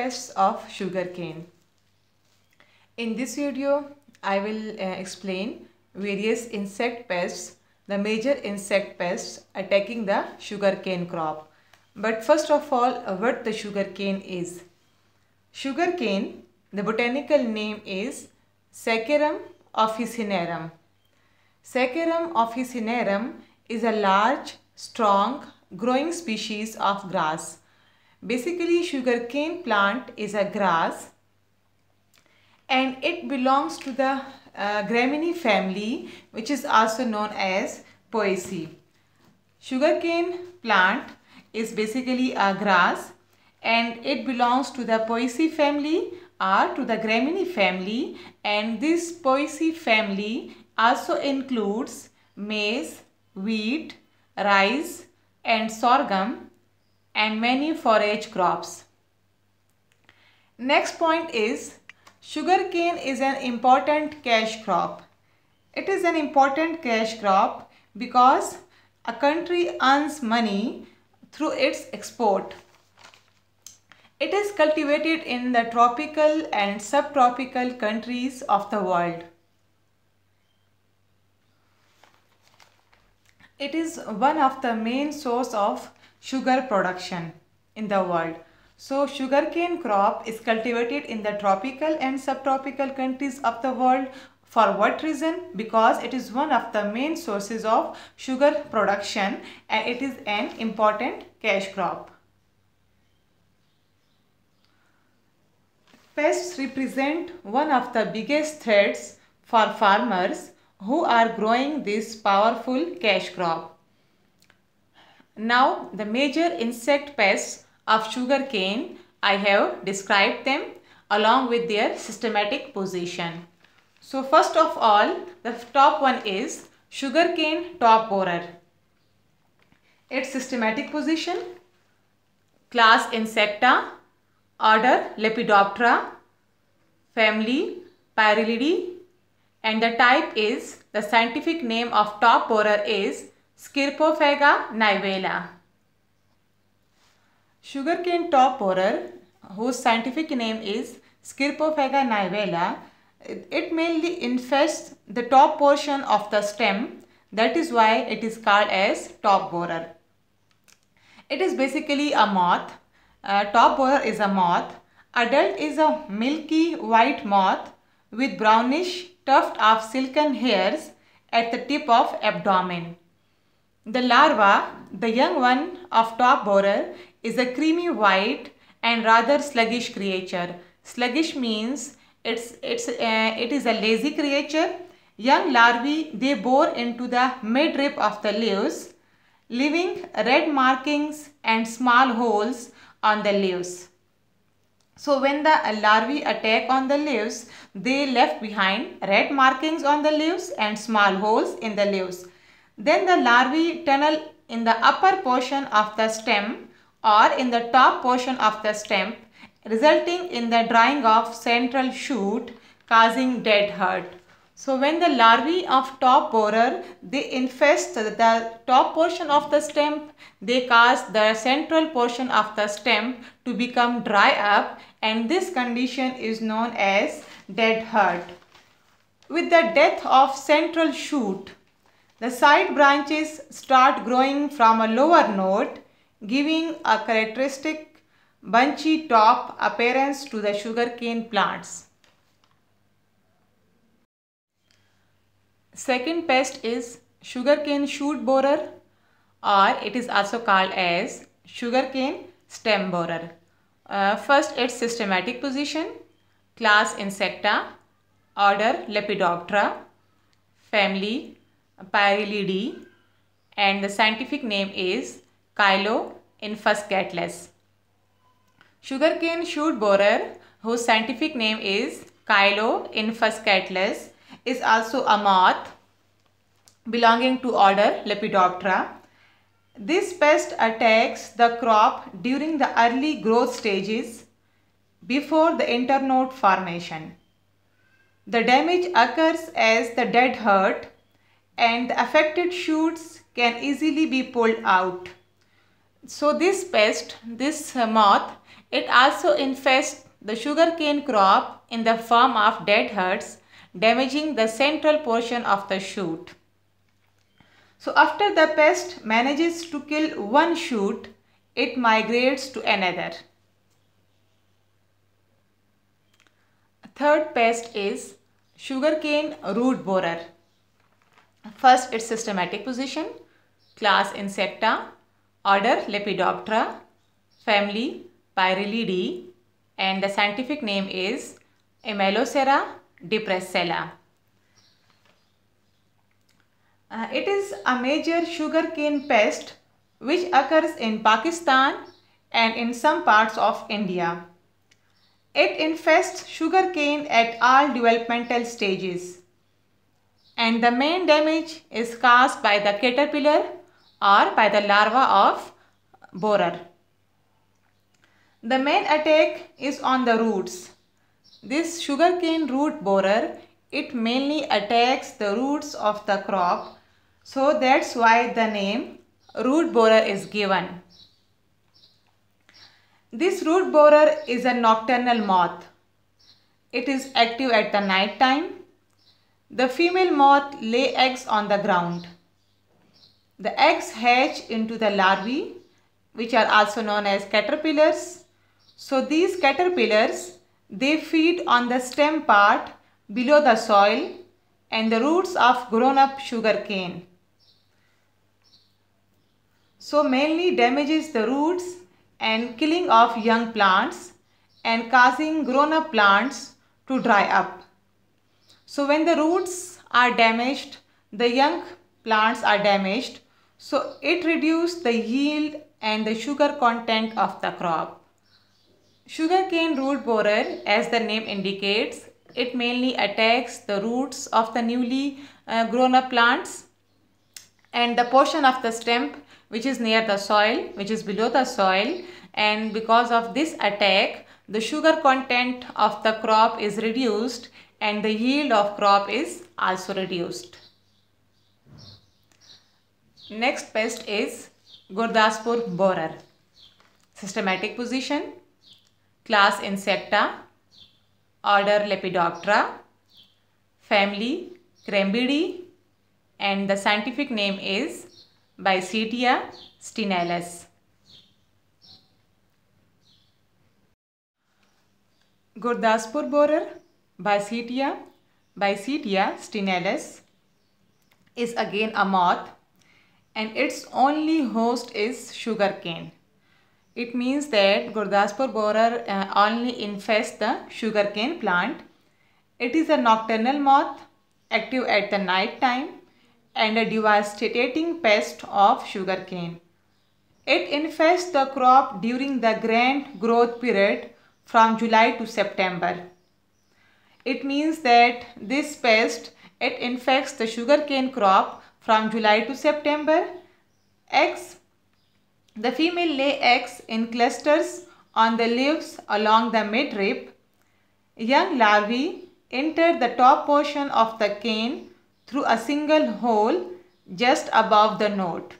pests of sugarcane. In this video, I will uh, explain various insect pests, the major insect pests attacking the sugarcane crop. But first of all, what the sugarcane is. Sugarcane, the botanical name is Saccharum officinarum. Saccharum officinarum is a large, strong, growing species of grass. Basically sugarcane plant is a grass and it belongs to the uh, Gramini family which is also known as Poaceae. Sugarcane plant is basically a grass and it belongs to the Poaceae family or to the Gramini family and this Poaceae family also includes maize, wheat, rice and sorghum and many forage crops. Next point is sugarcane is an important cash crop. It is an important cash crop because a country earns money through its export. It is cultivated in the tropical and subtropical countries of the world. It is one of the main source of sugar production in the world. So sugarcane crop is cultivated in the tropical and subtropical countries of the world. For what reason? Because it is one of the main sources of sugar production and it is an important cash crop. Pests represent one of the biggest threats for farmers who are growing this powerful cash crop. Now the major insect pests of sugarcane I have described them along with their systematic position. So first of all the top one is sugarcane top borer. Its systematic position class Insecta, order Lepidoptera, family Pyralidae, and the type is the scientific name of top borer is Scirpophaga nivela. Sugarcane top borer, whose scientific name is Scirpophaga nivela, it mainly infests the top portion of the stem. That is why it is called as top borer. It is basically a moth. Uh, top borer is a moth. Adult is a milky white moth with brownish tuft of silken hairs at the tip of abdomen. The larva, the young one of top borer, is a creamy white and rather sluggish creature. Sluggish means it's, it's, uh, it is a lazy creature. Young larvae, they bore into the midrib of the leaves, leaving red markings and small holes on the leaves. So when the larvae attack on the leaves, they left behind red markings on the leaves and small holes in the leaves. Then the larvae tunnel in the upper portion of the stem or in the top portion of the stem resulting in the drying of central shoot causing dead heart. So when the larvae of top borer, they infest the top portion of the stem, they cause the central portion of the stem to become dry up and this condition is known as dead heart. With the death of central shoot, the side branches start growing from a lower node, giving a characteristic bunchy top appearance to the sugarcane plants. Second pest is sugarcane shoot borer or it is also called as sugarcane stem borer. Uh, first its systematic position, class Insecta, order Lepidoptera, family pyrilidae and the scientific name is Caeloinfuscatelas. Sugarcane shoot borer whose scientific name is Caeloinfuscatelas is also a moth belonging to order Lepidoptera. This pest attacks the crop during the early growth stages before the internode formation. The damage occurs as the dead heart and the affected shoots can easily be pulled out. So this pest, this moth, it also infests the sugarcane crop in the form of dead heads, damaging the central portion of the shoot. So after the pest manages to kill one shoot, it migrates to another. Third pest is sugarcane root borer. First, its systematic position, class Insecta, order Lepidoptera, family Pyralidae, and the scientific name is Amelocera depressella. Uh, it is a major sugarcane pest which occurs in Pakistan and in some parts of India. It infests sugarcane at all developmental stages and the main damage is caused by the caterpillar or by the larva of borer. The main attack is on the roots. This sugarcane root borer, it mainly attacks the roots of the crop. So that's why the name root borer is given. This root borer is a nocturnal moth. It is active at the night time the female moth lay eggs on the ground. The eggs hatch into the larvae which are also known as caterpillars. So these caterpillars they feed on the stem part below the soil and the roots of grown up sugar cane. So mainly damages the roots and killing of young plants and causing grown up plants to dry up. So when the roots are damaged, the young plants are damaged. So it reduces the yield and the sugar content of the crop. Sugarcane root borer, as the name indicates, it mainly attacks the roots of the newly uh, grown up plants and the portion of the stem which is near the soil, which is below the soil and because of this attack, the sugar content of the crop is reduced and the yield of crop is also reduced. Next pest is Gurdaspur borer. Systematic position, class Insecta, order Lepidoptera, family Crambidae and the scientific name is Bicetia stenalis. Gurdaspur borer Bycetia, Bycetia stenalis is again a moth and its only host is sugarcane. It means that Gurdaspur borer uh, only infests the sugarcane plant. It is a nocturnal moth active at the night time and a devastating pest of sugarcane. It infests the crop during the grand growth period from July to September. It means that this pest, it infects the sugarcane crop from July to September. Eggs, the female lay eggs in clusters on the leaves along the midrib. Young larvae enter the top portion of the cane through a single hole just above the node.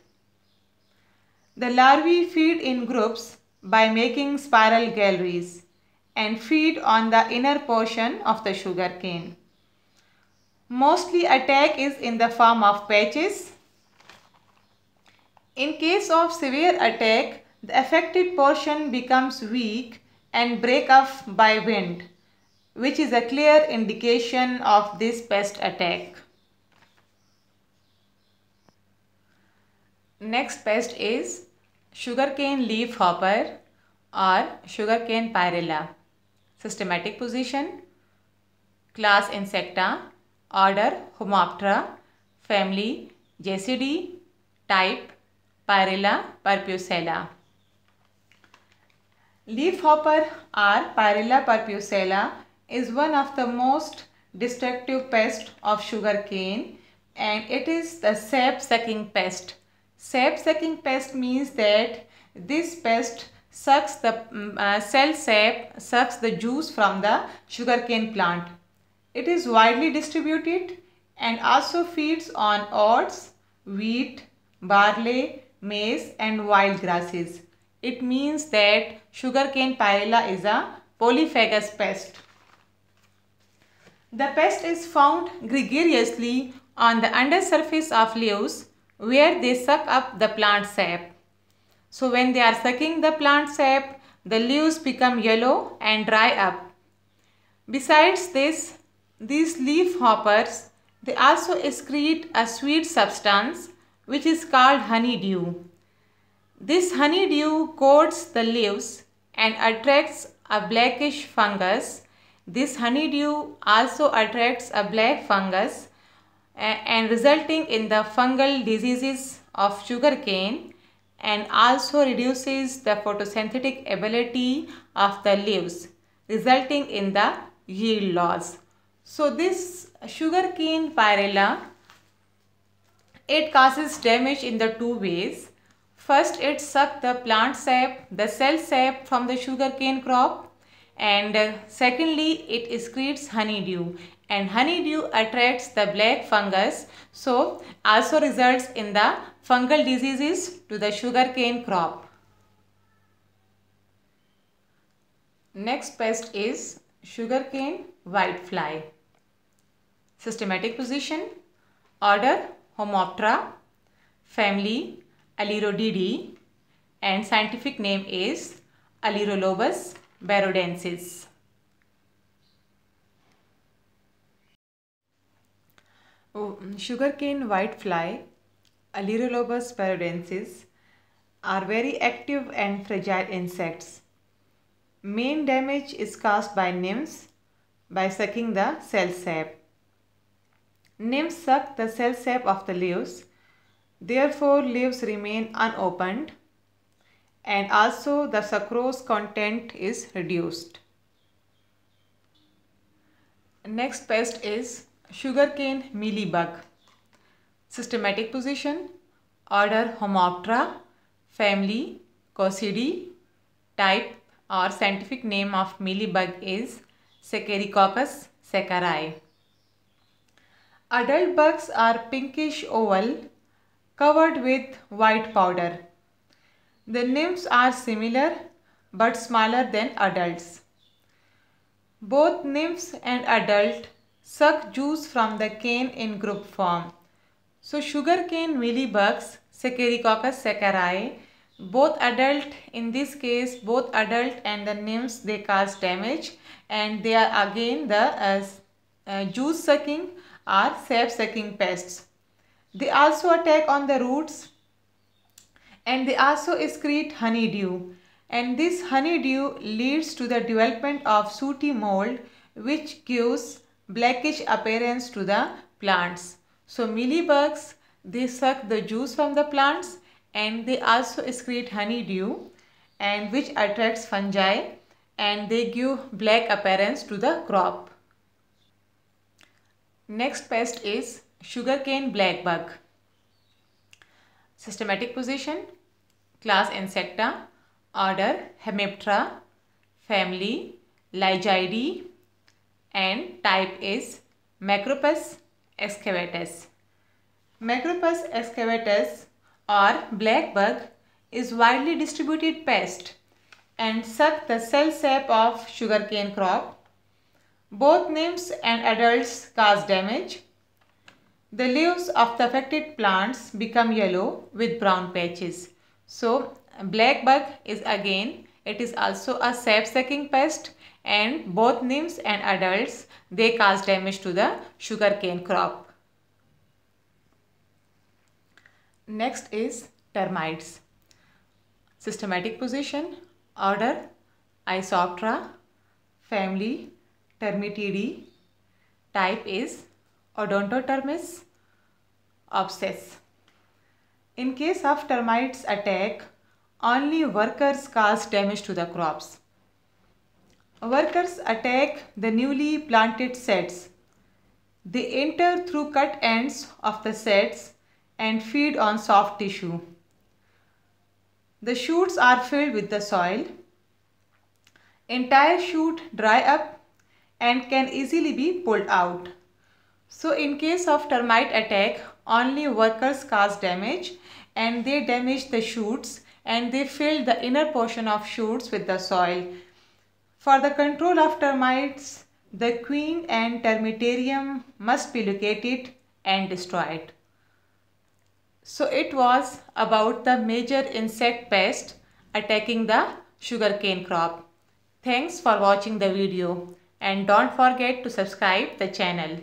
The larvae feed in groups by making spiral galleries and feed on the inner portion of the sugar cane. Mostly attack is in the form of patches. In case of severe attack, the affected portion becomes weak and break off by wind, which is a clear indication of this pest attack. Next pest is sugarcane leaf hopper or sugarcane pyrilla systematic position, class Insecta, order Homoptera, family Jecidae, type Pyrilla purpucella. Leafhopper or Pyrilla purpucella is one of the most destructive pest of sugar cane and it is the sap sucking pest. Sap sucking pest means that this pest sucks the mm, uh, cell sap sucks the juice from the sugarcane plant. It is widely distributed and also feeds on oats, wheat, barley, maize and wild grasses. It means that sugarcane pyrila is a polyphagous pest. The pest is found gregariously on the undersurface of leaves where they suck up the plant sap. So when they are sucking the plant sap, the leaves become yellow and dry up. Besides this, these leaf hoppers, they also excrete a sweet substance which is called honeydew. This honeydew coats the leaves and attracts a blackish fungus. This honeydew also attracts a black fungus and resulting in the fungal diseases of sugarcane and also reduces the photosynthetic ability of the leaves resulting in the yield loss. So this sugarcane pyrella, it causes damage in the two ways. First, it sucks the plant sap, the cell sap from the sugarcane crop and uh, secondly it excretes honeydew and honeydew attracts the black fungus so also results in the fungal diseases to the sugarcane crop. Next pest is sugarcane whitefly. Systematic position Order Homoptera Family Alirodidae and scientific name is Alirolobus barodensis. Oh, sugarcane whitefly, Alirolobus barodensis, are very active and fragile insects. Main damage is caused by nymphs by sucking the cell sap. Nymphs suck the cell sap of the leaves. Therefore, leaves remain unopened and also the sucrose content is reduced. Next pest is sugarcane mealybug. Systematic position, order Homoptera, family Cosidae, type or scientific name of mealybug is Saccharicoccus saccharii. Adult bugs are pinkish oval covered with white powder the nymphs are similar but smaller than adults. Both nymphs and adult suck juice from the cane in group form. So sugarcane mealybugs, Saccharicoccus sacchari, both adult, in this case both adult and the nymphs they cause damage and they are again the uh, uh, juice sucking or sap sucking pests. They also attack on the roots and they also excrete honeydew. And this honeydew leads to the development of sooty mold which gives blackish appearance to the plants. So mealybugs, they suck the juice from the plants and they also excrete honeydew and which attracts fungi and they give black appearance to the crop. Next pest is sugarcane black bug. Systematic position Class Insecta Order Hemiptera Family Lygidae, and type is Macropus excavatus. Macropus excavatus or black bug is widely distributed pest and suck the cell sap of sugarcane crop. Both nymphs and adults cause damage. The leaves of the affected plants become yellow with brown patches. So black bug is again, it is also a sap-sucking pest and both nymphs and adults, they cause damage to the sugarcane crop. Next is termites. Systematic position, order, Isoptera, family, Termitidae, type is Odontotermis, obsess. In case of termites attack, only workers cause damage to the crops. Workers attack the newly planted sets. They enter through cut ends of the sets and feed on soft tissue. The shoots are filled with the soil. Entire shoot dry up and can easily be pulled out. So in case of termite attack, only workers cause damage and they damage the shoots and they fill the inner portion of shoots with the soil. For the control of termites, the queen and termitarium must be located and destroyed. So it was about the major insect pest attacking the sugarcane crop. Thanks for watching the video and don't forget to subscribe the channel.